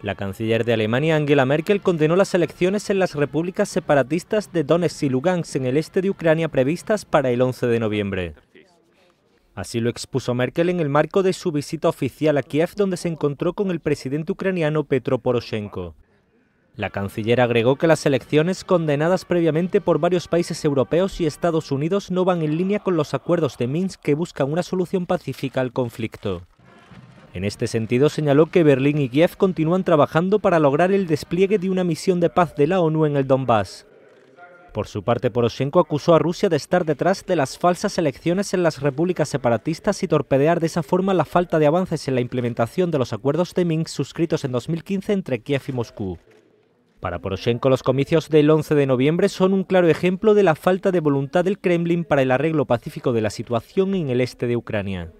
La canciller de Alemania, Angela Merkel, condenó las elecciones en las repúblicas separatistas de Donetsk y Lugansk en el este de Ucrania previstas para el 11 de noviembre. Así lo expuso Merkel en el marco de su visita oficial a Kiev, donde se encontró con el presidente ucraniano Petro Poroshenko. La canciller agregó que las elecciones condenadas previamente por varios países europeos y Estados Unidos no van en línea con los acuerdos de Minsk que buscan una solución pacífica al conflicto. En este sentido, señaló que Berlín y Kiev continúan trabajando para lograr el despliegue de una misión de paz de la ONU en el Donbass. Por su parte, Poroshenko acusó a Rusia de estar detrás de las falsas elecciones en las repúblicas separatistas y torpedear de esa forma la falta de avances en la implementación de los acuerdos de Minsk suscritos en 2015 entre Kiev y Moscú. Para Poroshenko, los comicios del 11 de noviembre son un claro ejemplo de la falta de voluntad del Kremlin para el arreglo pacífico de la situación en el este de Ucrania.